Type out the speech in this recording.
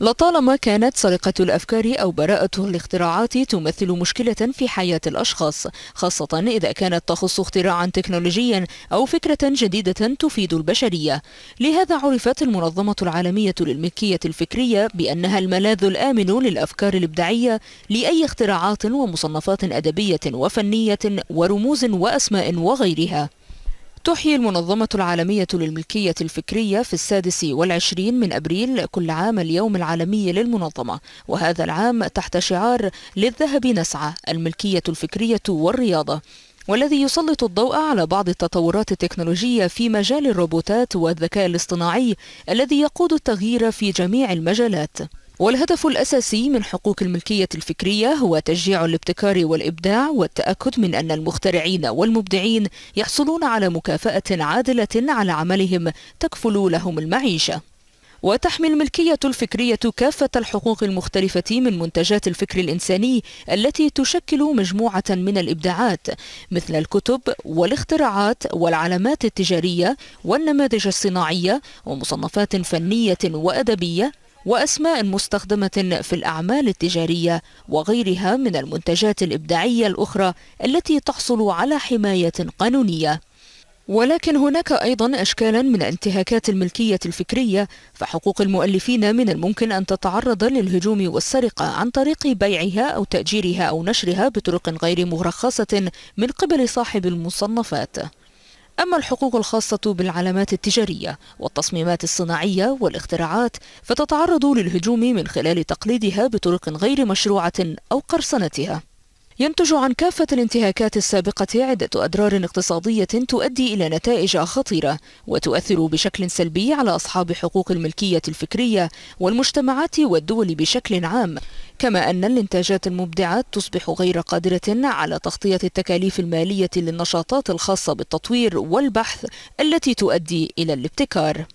لطالما كانت سرقة الأفكار أو براءة الاختراعات تمثل مشكلة في حياة الأشخاص خاصة إذا كانت تخص اختراعا تكنولوجيا أو فكرة جديدة تفيد البشرية لهذا عرفت المنظمة العالمية للملكية الفكرية بأنها الملاذ الآمن للأفكار الإبداعية لأي اختراعات ومصنفات أدبية وفنية ورموز وأسماء وغيرها تحيي المنظمة العالمية للملكية الفكرية في السادس والعشرين من أبريل كل عام اليوم العالمي للمنظمة وهذا العام تحت شعار للذهب نسعى الملكية الفكرية والرياضة والذي يسلط الضوء على بعض التطورات التكنولوجية في مجال الروبوتات والذكاء الاصطناعي الذي يقود التغيير في جميع المجالات والهدف الأساسي من حقوق الملكية الفكرية هو تشجيع الابتكار والإبداع والتأكد من أن المخترعين والمبدعين يحصلون على مكافأة عادلة على عملهم تكفل لهم المعيشة وتحمي الملكية الفكرية كافة الحقوق المختلفة من منتجات الفكر الإنساني التي تشكل مجموعة من الإبداعات مثل الكتب والاختراعات والعلامات التجارية والنماذج الصناعية ومصنفات فنية وأدبية وأسماء مستخدمة في الأعمال التجارية وغيرها من المنتجات الإبداعية الأخرى التي تحصل على حماية قانونية ولكن هناك أيضا أشكالا من انتهاكات الملكية الفكرية فحقوق المؤلفين من الممكن أن تتعرض للهجوم والسرقة عن طريق بيعها أو تأجيرها أو نشرها بطرق غير مرخصة من قبل صاحب المصنفات أما الحقوق الخاصة بالعلامات التجارية والتصميمات الصناعية والاختراعات فتتعرض للهجوم من خلال تقليدها بطرق غير مشروعة أو قرصنتها ينتج عن كافة الانتهاكات السابقة عدة أضرار اقتصادية تؤدي إلى نتائج خطيرة وتؤثر بشكل سلبي على أصحاب حقوق الملكية الفكرية والمجتمعات والدول بشكل عام كما أن الإنتاجات المبدعة تصبح غير قادرة على تغطية التكاليف المالية للنشاطات الخاصة بالتطوير والبحث التي تؤدي إلى الابتكار